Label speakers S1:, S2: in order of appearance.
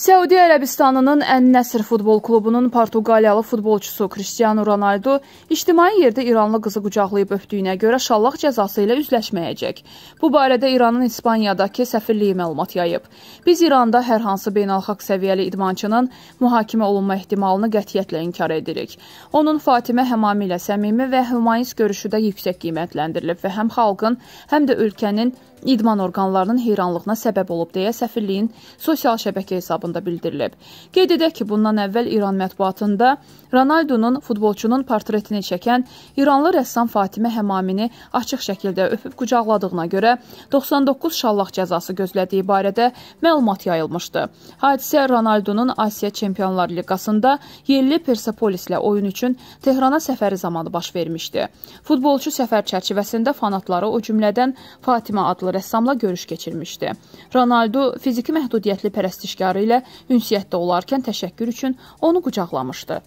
S1: Səudi Ərəbistanının Ən-Nəsir futbol klubunun Portuqaliyalı futbolçusu Cristiano Ronaldo ictimai yerdə İranlı qızı qucaqlayıb öpdüyünə görə şallaq cəzası ilə üzləşməyəcək. Bu barədə İranın İspaniyadakı səfirliyi məlumat yayıb. Biz İranda hər hansı beynəlxalq səviyyəli idmançının mühakimə olunma ehtimalını qətiyyətlə inkar edirik. Onun Fatimə həmamilə səmimi və hümanist görüşü də yüksək qiymətləndirilib və həm xalqın, həm də ölkənin idman orqanlarının heyranlığına səbəb olub deyə səfirliyin sosial şəbəkə hesabında məlumatında bildirilib. Qeyd edək ki, bundan əvvəl İran mətbuatında Ronaldonun futbolçunun portretini çəkən İranlı rəssam Fatimə Həmamini açıq şəkildə öpüb qucaqladığına görə 99 şallaq cəzası gözlədiyi barədə məlumat yayılmışdı. Hadisə Ronaldonun Asiya Çempionlar Liqasında yerli Persepolislə oyun üçün Tehrana səfəri zamanı baş vermişdi. Futbolçu səfər çərçivəsində fanatları o cümlədən Fatimə adlı rəssamla görüş keçirmişdi. Ronaldo fiziki məhdudiyyətli pərəstişkarı ilə ilə ünsiyyətdə olarkən təşəkkür üçün onu qucaqlamışdı.